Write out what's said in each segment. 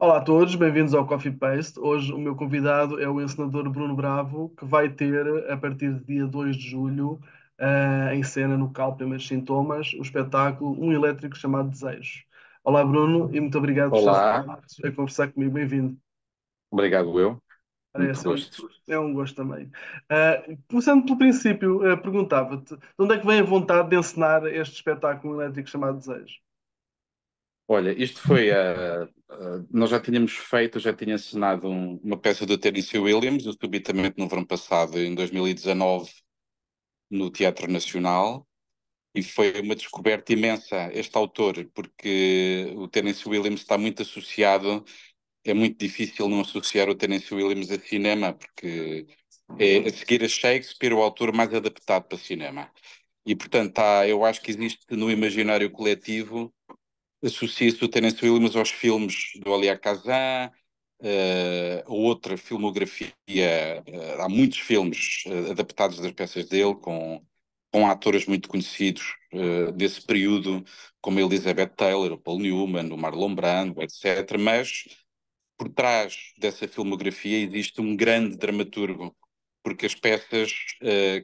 Olá a todos, bem-vindos ao Coffee Paste. Hoje o meu convidado é o encenador Bruno Bravo, que vai ter, a partir do dia 2 de julho, uh, em cena no CAL Primeiros Sintomas, o espetáculo Um Elétrico Chamado Desejo. Olá Bruno e muito obrigado Olá. por estar a conversar comigo. Bem-vindo. Obrigado eu. Parece, gosto. É um gosto também. Uh, começando pelo princípio, uh, perguntava-te, de onde é que vem a vontade de encenar este espetáculo Um Elétrico Chamado Desejo? Olha, isto foi a. Uh, eh, uh, eh, nós já tínhamos feito, já tinha assinado um, uma peça do Tennessee Williams, o Subitamente, no verão passado, em 2019, no Teatro Nacional, e foi uma descoberta imensa este autor, porque o Tennessee Williams está muito associado. É muito difícil não associar o Tennessee Williams a cinema, porque é, a seguir a Shakespeare, o autor mais adaptado para cinema. E, portanto, tá, eu acho que existe no imaginário coletivo associa-se o Terence Williams aos filmes do Ali Kazan, uh, outra filmografia, uh, há muitos filmes uh, adaptados das peças dele, com, com atores muito conhecidos uh, desse período, como a Elizabeth Taylor, o Paul Newman, o Marlon Brando, etc. Mas por trás dessa filmografia existe um grande dramaturgo, porque as peças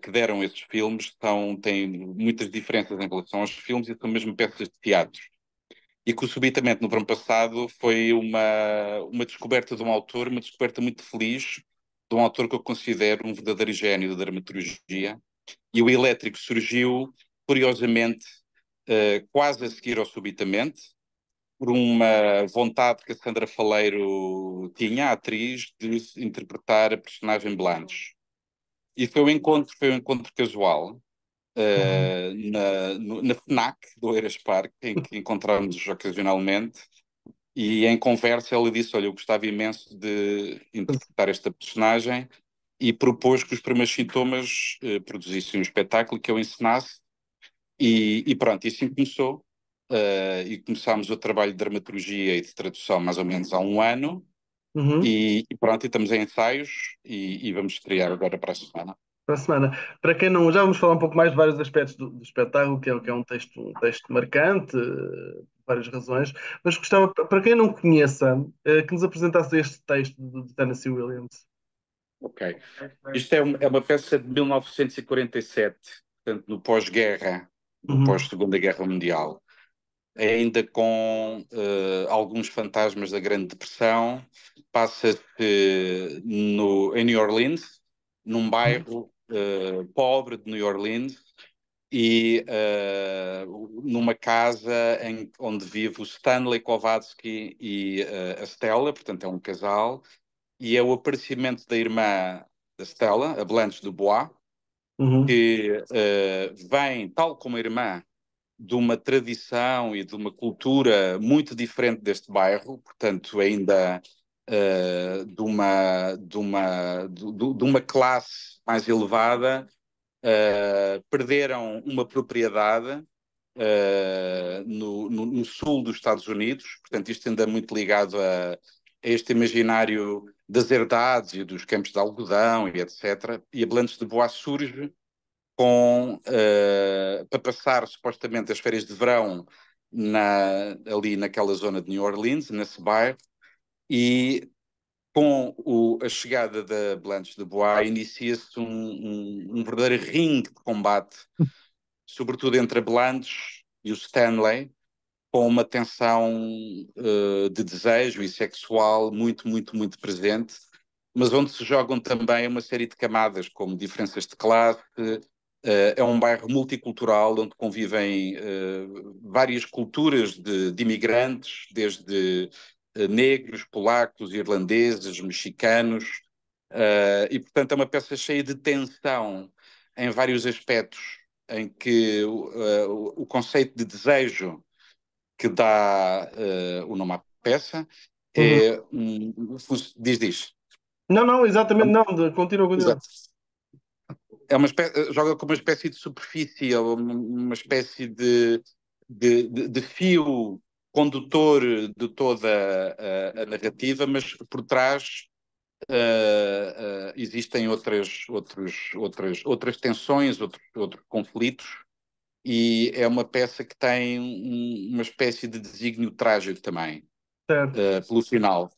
que deram esses filmes são, têm muitas diferenças em relação aos filmes e são mesmo peças de teatro e que o Subitamente, no verão passado, foi uma, uma descoberta de um autor, uma descoberta muito feliz, de um autor que eu considero um verdadeiro gênio da dramaturgia. E o Elétrico surgiu, curiosamente, uh, quase a seguir ao Subitamente, por uma vontade que a Sandra Faleiro tinha, a atriz, de interpretar a personagem Blanche. E foi um encontro, foi um encontro casual, Uh, na, no, na FNAC do Eiras Parque, em que encontramos ocasionalmente, e em conversa ela disse: Olha, eu gostava imenso de interpretar esta personagem, e propôs que os primeiros sintomas uh, eh, produzissem um espetáculo que eu ensinasse, e, e pronto, e assim começou. Uh, e começámos o trabalho de dramaturgia e de tradução mais ou menos há um ano, uhum. e, e, pronto, e estamos em ensaios, e, e vamos estrear agora para a semana. Para a semana. Para quem não, já vamos falar um pouco mais de vários aspectos do, do espetáculo, que é, que é um, texto, um texto marcante, eh, várias razões, mas gostava, para quem não conheça, eh, que nos apresentasse este texto de Tennessee Williams. Ok. Isto é, um, é uma peça de 1947, portanto, no pós-guerra, no uhum. pós-Segunda Guerra Mundial. É ainda com uh, alguns fantasmas da Grande Depressão, passa-se em New Orleans, num uhum. bairro eh, pobre de New Orleans e uh, numa casa em, onde vive o Stanley Kovatsky e uh, a Stella, portanto é um casal, e é o aparecimento da irmã da Stella, a Blanche Dubois, uhum. que vem, tal como a irmã, de uma tradição e de uma cultura muito diferente deste bairro, portanto ainda uh, de, uma, de, uma, de, de, uma classe mais elevada uh, perderam uma propriedade Uh, no, no, no, sul dos Estados Unidos, portanto, isto ainda é muito ligado a, a, este imaginário das herdades e dos campos de algodão e etc. E a Blanche de Bois surge com, uh, para passar supostamente as férias de verão na, ali naquela zona de New Orleans, nesse bairro, e com o, a chegada da Blanche de Bois, inicia-se um, um, um, verdadeiro ringue de combate, sobretudo entre a Blanche e o Stanley, com uma tensão uh, de desejo e sexual muito, muito, muito presente, mas onde se jogam também uma série de camadas, como diferenças de classe. Uh, é um bairro multicultural onde convivem uh, várias culturas de, de imigrantes, desde eh, negros, polacos, irlandeses, mexicanos, uh, e portanto é uma peça cheia de tensão em vários aspectos, em que uh, o conceito de desejo que dá uh, o nome à peça é uhum. um, diz diz não não exatamente não continua continua Exato. é uma espécie, joga com uma espécie de superfície uma espécie de de, de, de fio condutor de toda a, a narrativa, mas por trás uh, uh, existem outras, outros, outras, outras tensões, outros, outros conflitos, e é uma peça que tem um, uma espécie de desígnio trágico também, uh, pelo final.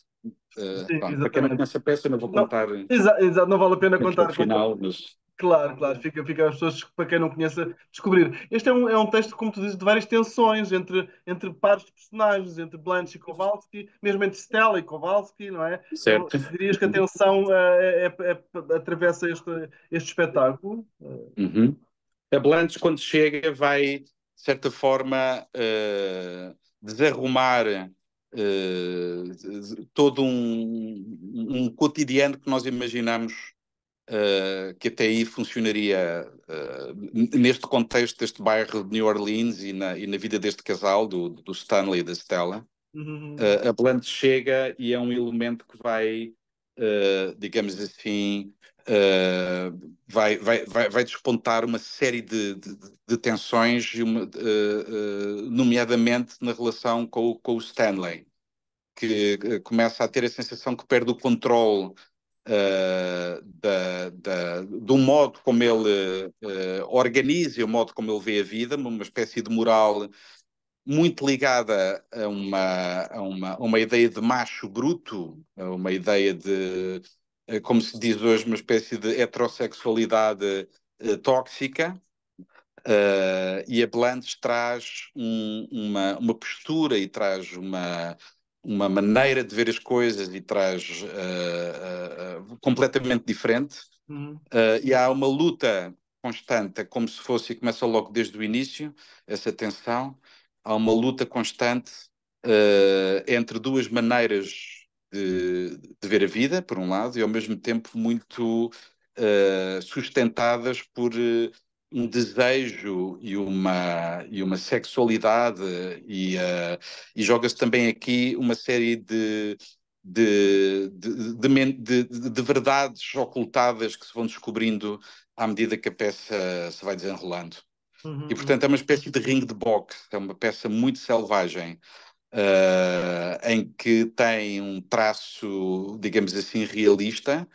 Sim, pronto, para quem não conhece a peça, não vou contar. Exato, exa, não vale a pena contar. Final, mas... Claro, claro, fica, fica as pessoas, para quem não conheça, descobrir. Este é um, é um texto, como tu dizes, de várias tensões entre, entre pares de personagens, entre Blanche e Kowalski, mesmo entre Stella e Kowalski, não é? Certo. Então, dirias que a tensão uh, é, é, atravessa este, este espetáculo? Uhum. A Blanche, quando chega, vai, de certa forma, uh, desarrumar uh, todo um, um cotidiano que nós imaginamos eh, que até aí funcionaria uh, neste contexto deste bairro de New Orleans e na, e na vida deste casal, do, do Stanley e da Stella. Uhum. Uh, a Blanche chega e é um elemento que vai, digamos assim, vai, vai, vai, vai, despontar uma série de, de, de tensões, nomeadamente na relação com, com o Stanley. Que começa a ter a sensação que perde o controle uh, da, da, do modo como ele uh, organiza e o modo como ele vê a vida, uma espécie de moral muito ligada a uma, a uma, a uma ideia de macho bruto, a uma ideia de, eh, como se diz hoje, uma espécie de heterossexualidade uh, tóxica. Uh, e a Blanche traz um, uma, uma postura e traz uma, uma maneira de ver as coisas e traz uh, uh, completamente diferente. Uhum. Uh, e há uma luta constante, é como se fosse, e começa logo desde o início, essa tensão. Há uma luta constante entre duas maneiras de, de, ver a vida, por um lado, e ao mesmo tempo muito sustentadas por um desejo e uma, e uma sexualidade, e, uh, e joga-se também aqui uma série de, de, de, de, verdades ocultadas que se vão descobrindo à medida que a peça se vai desenrolando. Uhum. E portanto é uma espécie de ringue de boxe, é uma peça muito selvagem. Uh, em que tem um traço, digamos assim, realista,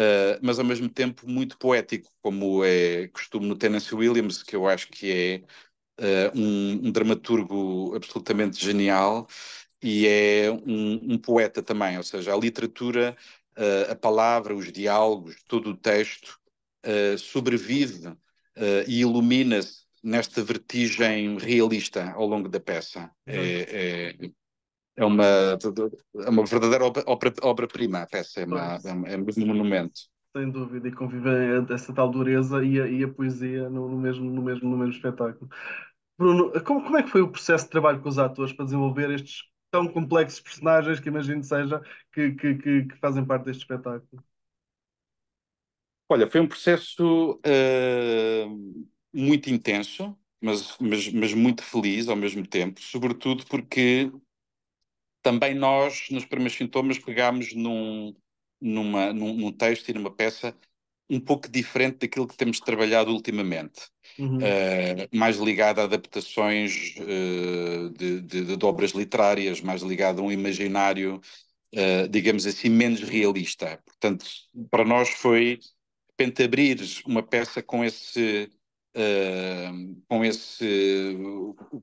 eh, mas ao mesmo tempo muito poético, como é costume no Tennessee Williams, que eu acho que é uh, um, um, dramaturgo absolutamente genial e é um, um poeta também, ou seja, a literatura, uh, a palavra, os diálogos, todo o texto sobrevive e ilumina-se nesta vertigem realista ao longo da peça. É, é, é uma, é uma verdadeira obra-prima, obra a peça, é, uma, é, é, um monumento. Sem dúvida, e convive essa tal dureza e a, e a poesia no, no, mesmo, no, mesmo, no mesmo espetáculo. Bruno, como, como é que foi o processo de trabalho com os atores para desenvolver estes tão complexos personagens que imagino seja que, que, que, que fazem parte deste espetáculo? Olha, foi um processo uh, muito intenso, mas, mas, mas muito feliz ao mesmo tempo, sobretudo porque também nós, nos primeiros sintomas, pegámos num, numa, num, num texto e numa peça um pouco diferente daquilo que temos trabalhado ultimamente, uhum. uh, mais ligado a adaptações uh, de, de, de, obras literárias, mais ligado a um imaginário, uh, digamos assim, menos realista. Portanto, para nós foi, de repente, abrir uma peça com esse Uh, com, esse,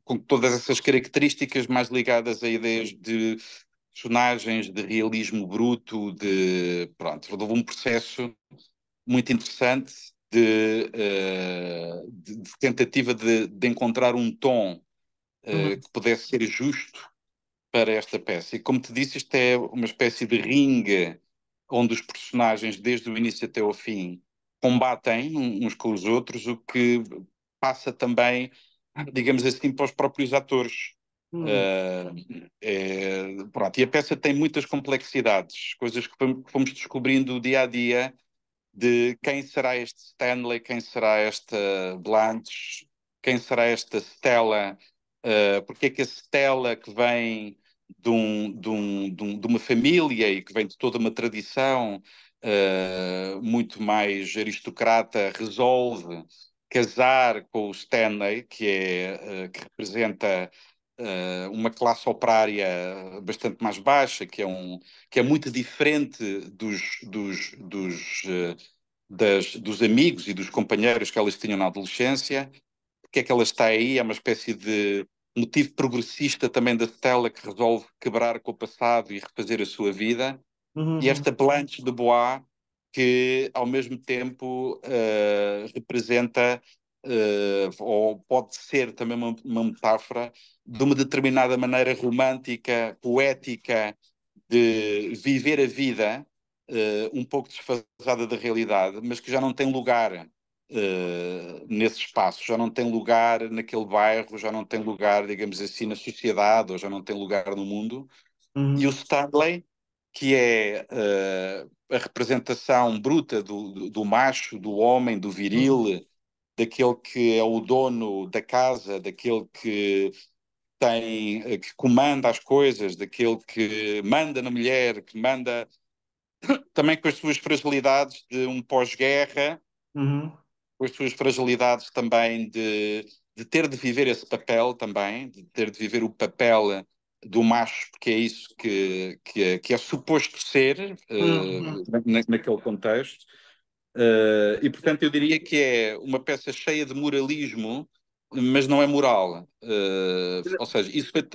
com todas essas características mais ligadas a ideias de personagens, de realismo bruto, de pronto, houve um processo muito interessante de, uh, de, tentativa de, de, encontrar um tom uh, uhum. que pudesse ser justo para esta peça. E como te disse, isto é uma espécie de ringue onde os personagens, desde o início até o fim, combatem uns com os outros, o que passa também, digamos assim, para os próprios atores. Uh, é, pronto, e a peça tem muitas complexidades, coisas que fomos descobrindo dia a dia de quem será este Stanley, quem será esta Blanche, quem será esta Stella, uh, porque é que a Stella que vem de, um, de, um, de, um, de uma família e que vem de toda uma tradição, uh, muito mais aristocrata, resolve casar com o Stanley, que, é, uh, que representa uh, uma classe operária bastante mais baixa, que é, um, que é muito diferente dos, dos, dos, das, dos amigos e dos companheiros que elas tinham na adolescência. Porque é que ela está aí? É uma espécie de motivo progressista também da Stella que resolve quebrar com o passado e refazer a sua vida uhum. e uhum. esta Blanche de Bois, que ao mesmo tempo uh, representa Uh, ou pode ser também uma, uma, metáfora de uma determinada maneira romântica, poética, de viver a vida uh, um pouco desfasada da realidade, mas que já não tem lugar uh, nesse espaço, já não tem lugar naquele bairro, já não tem lugar, digamos assim, na sociedade, ou já não tem lugar no mundo. Uhum. E o Stanley que é uh, a representação bruta do, do, macho, do homem, do viril, uhum. daquele que é o dono da casa, daquele que tem, eh, que comanda as coisas, daquele que manda na mulher, que manda também com as suas fragilidades de um pós-guerra, uhum. com as suas fragilidades também de, de ter de viver esse papel também, de ter de viver o papel do macho, porque é isso que, que, é, que é suposto ser uhum. uh, na, naquele contexto. Uh, e, portanto, eu diria que é uma peça cheia de moralismo, mas não é moral. Uh, ou seja, isso foi,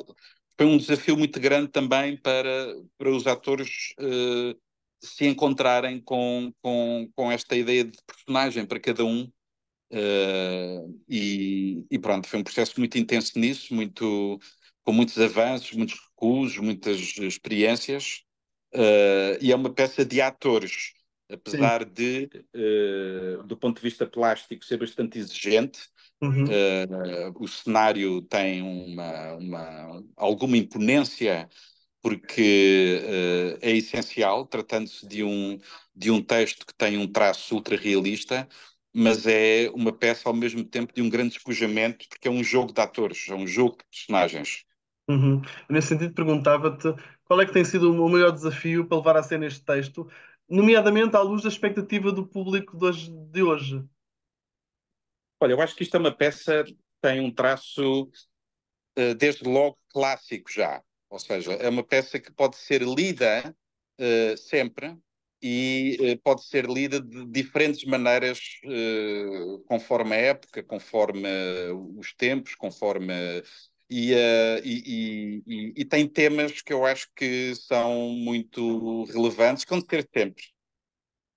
foi, um desafio muito grande também para, para os atores se encontrarem com, com, com esta ideia de personagem para cada um. e, e pronto, foi um processo muito intenso nisso, muito com muitos avanços, muitos recuos, muitas experiências, uh, e é uma peça de atores, apesar Sim. de, uh, do ponto de vista plástico, ser bastante exigente. Uhum. Uh, o cenário tem uma, uma alguma imponência porque uh, é essencial, tratando-se de um, de um texto que tem um traço ultra-realista, mas é uma peça ao mesmo tempo de um grande despojamento, porque é um jogo de atores, é um jogo de personagens. Uhum. Nesse sentido, perguntava-te qual é que tem sido o maior desafio para levar a cena este texto, nomeadamente à luz da expectativa do público de hoje. Olha, eu acho que isto é uma peça que tem um traço eh, desde logo clássico já, ou seja, é uma peça que pode ser lida uh, sempre e uh, pode ser lida de diferentes maneiras uh, conforme a época, conforme os tempos, conforme eh, e, e, e, e, tem temas que eu acho que são muito relevantes, que vão ter sempre,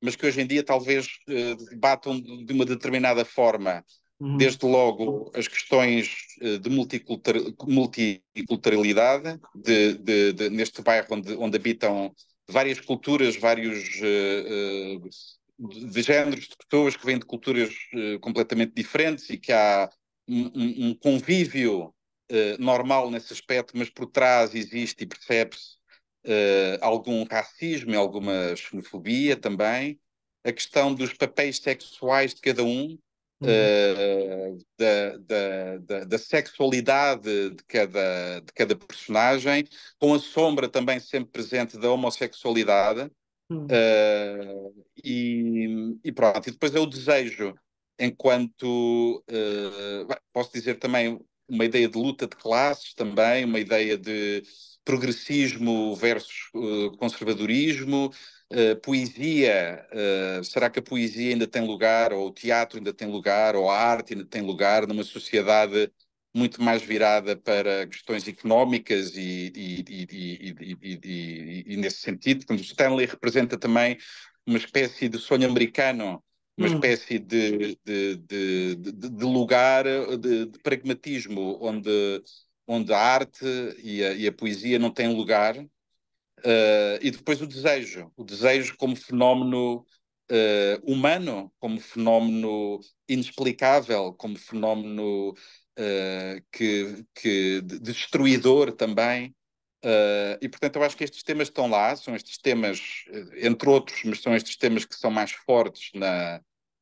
mas que hoje em dia talvez uh, batam de uma determinada forma. Uhum. Desde logo as questões eh, de multiculturalidade, de, de, de, neste bairro onde, onde, habitam várias culturas, vários de, de géneros de pessoas que vêm de culturas completamente diferentes e que há um, um convívio eh, normal nesse aspecto, mas por trás existe e percebe-se uh, algum racismo, e alguma xenofobia também. A questão dos papéis sexuais de cada um, uhum. Eh, da, da, da, da, sexualidade de cada, de cada personagem, com a sombra também sempre presente da homossexualidade. Uhum. E, e, pronto, e depois é o desejo enquanto uh, posso dizer também uma ideia de luta de classes também, uma ideia de progressismo versus uh, conservadorismo, uh, poesia, uh, será que a poesia ainda tem lugar, ou o teatro ainda tem lugar, ou a arte ainda tem lugar numa sociedade muito mais virada para questões económicas e, e, e, e nesse sentido, como Stanley representa também uma espécie de sonho americano uma hum. espécie de, de, de, de lugar de, pragmatismo, onde, onde a arte e a, e a poesia não têm lugar, uh, e depois o desejo, o desejo como fenómeno uh, humano, como fenómeno inexplicável, como fenómeno uh, que, que destruidor também, Uh, e, portanto, eu acho que estes temas estão lá, são estes temas, eh, entre outros, mas são estes temas que são mais fortes na,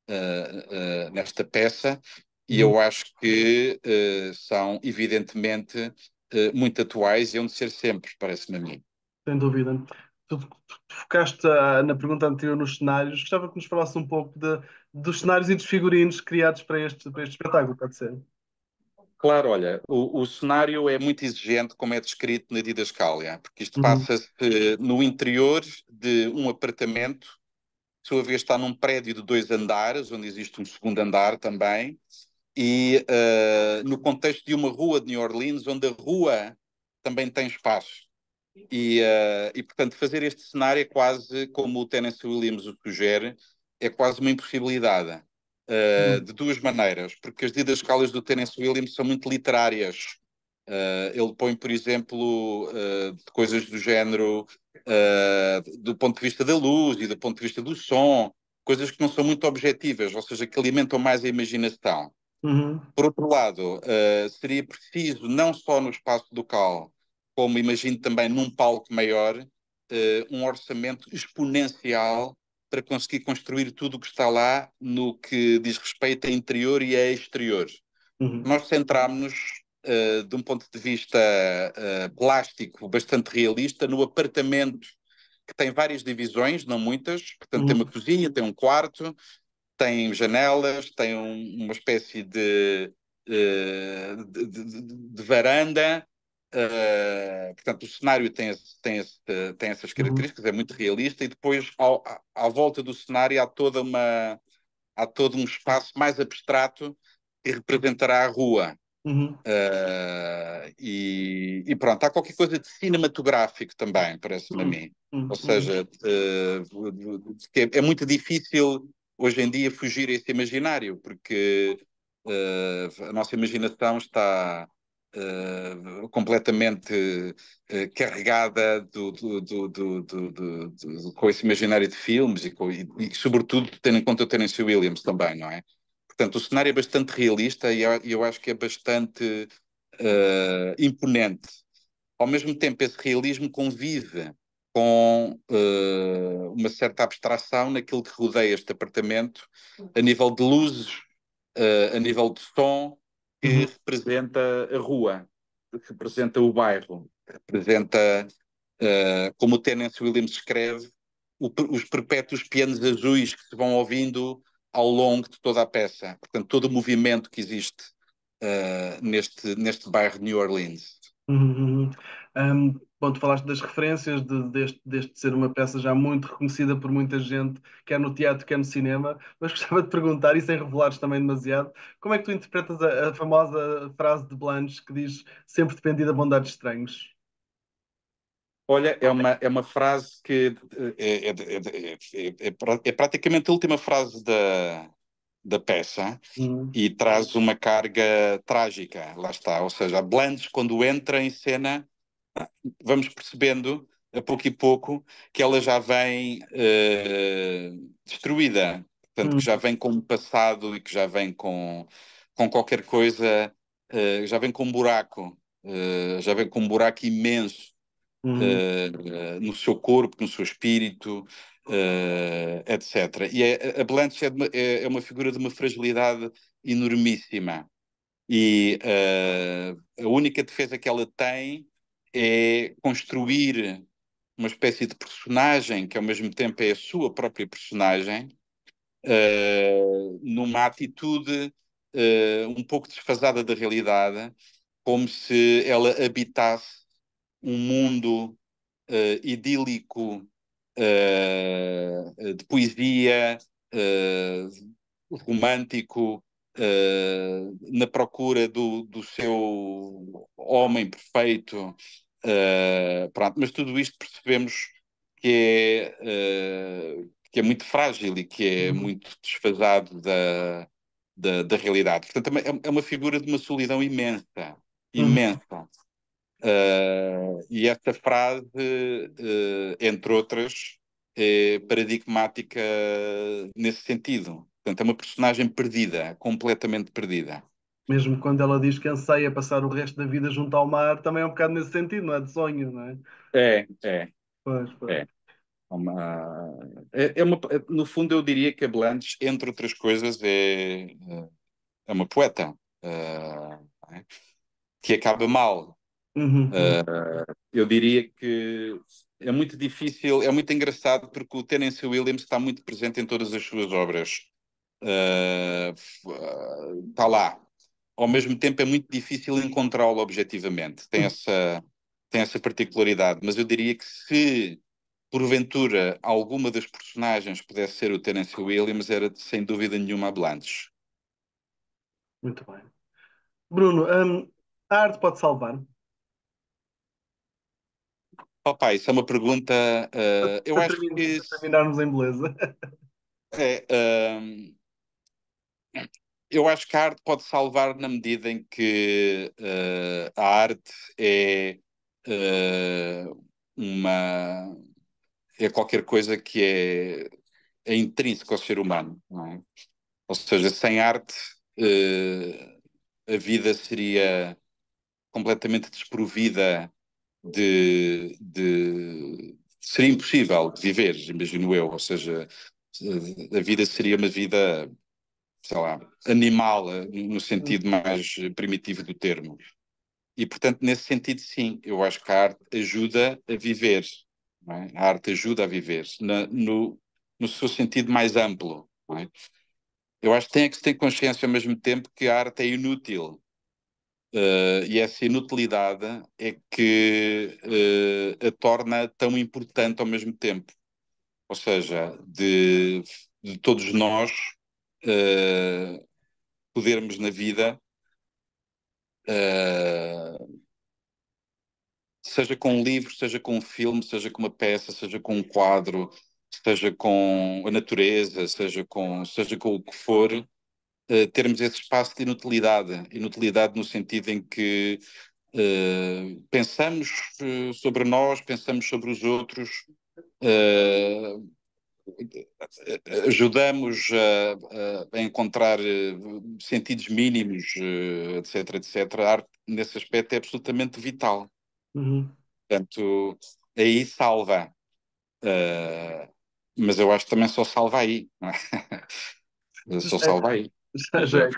uh, uh, nesta peça, e eu hum. acho que são, evidentemente, muito atuais e onde ser sempre, parece-me a mim. Sem dúvida. Tu, tu, tu focaste ah, na pergunta anterior nos cenários, gostava que nos falasse um pouco de, dos cenários e dos figurinos criados para este, para este espetáculo, pode ser? Claro, olha, o, o, cenário é muito exigente, como é descrito na Didascalia, porque isto uhum. passa-se no interior de um apartamento, sua vez está num prédio de dois andares, onde existe um segundo andar também, e uh, no contexto de uma rua de New Orleans, onde a rua também tem espaço. E, uh, e portanto, fazer este cenário é quase, como o Tennessee Williams o sugere, é quase uma impossibilidade uh, de duas maneiras, porque as didascalias do Terence Williams são muito literárias. Uh, ele põe, por exemplo, uh, coisas do género eh, do ponto de vista da luz e do ponto de vista do som, coisas que não são muito objetivas, ou seja, que alimentam mais a imaginação. Uhum. Por outro lado, seria preciso, não só no espaço do cal, como imagino também num palco maior, um orçamento exponencial para conseguir construir tudo o que está lá no que diz respeito a interior e a exterior. Uhum. Nós centrámos-nos, uh, de um ponto de vista uh, plástico, bastante realista, no apartamento que tem várias divisões, não muitas, portanto uhum. tem uma cozinha, tem um quarto, tem janelas, tem um, uma espécie de, uh, de, de, de varanda, ah, portanto, o cenário tem, tem, tem essas uhum. características, é muito realista, e depois, ao, à, à volta do cenário, há, toda uma, há todo um espaço mais abstrato que representará a rua. Uhum. Uh, e, e, pronto, há qualquer coisa de cinematográfico também, parece-me uhum. a mim. Uhum. Ou seja, uh, é, é, muito difícil hoje em dia fugir a esse imaginário, porque a nossa imaginação está eh, completamente uh, carregada do, do, do, do, com esse imaginário de filmes e, com, e, e, sobretudo, tendo em conta o Terence Williams também, não é? Portanto, o cenário é bastante realista e eu, eu acho que é bastante uh, imponente. Ao mesmo tempo, esse realismo convive com uma certa abstração naquilo que rodeia este apartamento, a nível de luzes, a nível de som, que uhum. representa a rua, que representa o bairro, que representa, uh, como o Tennessee Williams escreve, o, os perpétuos pianos azuis que se vão ouvindo ao longo de toda a peça. Portanto, todo o movimento que existe uh, neste, neste bairro de New Orleans. Uhum. uhum. Um, bom, tu falaste das referências, de, deste, deste ser uma peça já muito reconhecida por muita gente, quer no teatro, quer no cinema, mas gostava de perguntar, e sem revelares também demasiado, como é que tu interpretas a, a famosa frase de Blanche que diz sempre dependida da bondade de estranhos? Olha, é uma, é uma frase que é, é, é, é praticamente a última frase da, da peça uhum. e traz uma carga trágica, lá está. Ou seja, a Blanche, quando entra em cena, vamos percebendo, a pouco e pouco, que ela já vem uh, destruída. Portanto, hum. que já vem com um passado e que já vem com, com qualquer coisa, uh, já vem com um buraco, uh, já vem com um buraco imenso hum. no seu corpo, no seu espírito, etc. E é, a Blanche é, uma, é, é uma figura de uma fragilidade enormíssima. E a única defesa que ela tem é construir uma espécie de personagem que ao mesmo tempo é a sua própria personagem, uh, numa atitude uh, um pouco desfasada da realidade, como se ela habitasse um mundo uh, idílico de poesia, romântico, na procura do, do seu homem perfeito, Uh, pronto, mas tudo isto percebemos que é, uh, que é muito frágil e que é uhum. muito desfasado da, da, da realidade. Portanto, é, é, uma figura de uma solidão imensa, uhum. imensa. Uhum. Uh, e esta frase, entre outras, é paradigmática nesse sentido. Portanto, é uma personagem perdida, completamente perdida mesmo quando ela diz que anseia passar o resto da vida junto ao mar, também é um bocado nesse sentido, não é? De sonho, não é? É, é. Pois, pois. É. é uma... É, é uma... É, no fundo, eu diria que a Blanche, entre outras coisas, é, é uma poeta uh... que acaba mal. Uhum. Uh... eu diria que é muito difícil, é muito engraçado porque o Tennessee Williams está muito presente em todas as suas obras. Uh, eh, está lá, ao mesmo tempo é muito difícil encontrá-lo objetivamente. Tem hum. essa, tem essa particularidade. Mas eu diria que se porventura alguma das personagens pudesse ser o Terence Williams, era sem dúvida nenhuma a Blanche. Muito bem. Bruno, um, a arte pode salvar? Opa, isso é uma pergunta. Uh, eu acho que. Isso... Terminarmos em beleza. É, hum, eu acho que a arte pode salvar na medida em que uh, a arte é uh, uma é qualquer coisa que é, é intrínseca ao ser humano. É? Ou seja, sem arte uh, a vida seria completamente desprovida de, de seria impossível de viver, imagino eu. Ou seja, a vida seria uma vida sei lá, animal, eh, no sentido mais eh, primitivo do termo. E, portanto, nesse sentido, sim, eu acho que a arte ajuda a viver. É? A arte ajuda a viver, na, no, no seu sentido mais amplo. É? Eu acho que tem é que se ter consciência ao mesmo tempo que a arte é inútil. Uh, e essa inutilidade é que uh, a torna tão importante ao mesmo tempo. Ou seja, de, de todos nós, uh, podermos na vida, uh, seja com um livro, seja com um filme, seja com uma peça, seja com um quadro, seja com a natureza, seja com, seja com o que for, uh, termos esse espaço de inutilidade. Inutilidade no sentido em que Uh, pensamos uh, sobre nós, pensamos sobre os outros, uh, ajudamos a, a encontrar eh, sentidos mínimos, eh, etc, etc. A arte, nesse aspecto, é absolutamente vital. Uhum. Portanto, aí salva. Uh, mas eu acho que também só salva aí. É? só é. salva aí. Já, já, é,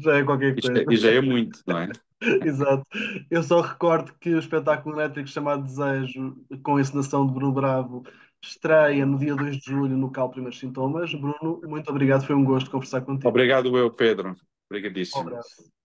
já é qualquer coisa. E já é muito, não é? Exato. Eu só recordo que o espetáculo elétrico chamado Desejo, com a encenação de Bruno Bravo, Estreia no dia 2 de julho no Cal Primeiros Sintomas. Bruno, muito obrigado, foi um gosto conversar contigo. Obrigado, eu, Pedro. Obrigadíssimo. Um